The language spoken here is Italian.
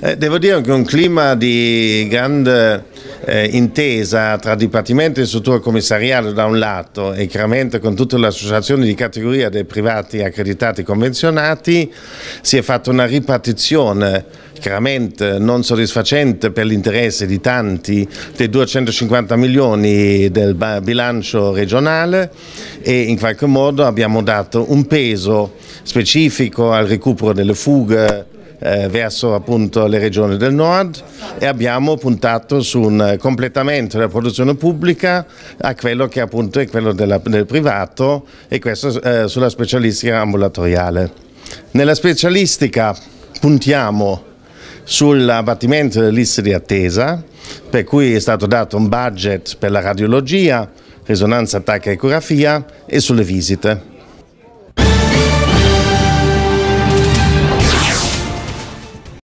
Eh, devo dire che un clima di grande eh, intesa tra Dipartimento e struttura commissariale da un lato e chiaramente con tutte le associazioni di categoria dei privati accreditati convenzionati si è fatta una ripartizione chiaramente non soddisfacente per l'interesse di tanti dei 250 milioni del bilancio regionale e in qualche modo abbiamo dato un peso specifico al recupero delle fughe eh, verso appunto le regioni del nord e abbiamo puntato su un eh, completamento della produzione pubblica a quello che appunto è quello della, del privato e questo eh, sulla specialistica ambulatoriale. Nella specialistica puntiamo sull'abbattimento delle liste di attesa, per cui è stato dato un budget per la radiologia, risonanza, attacca e ecografia e sulle visite.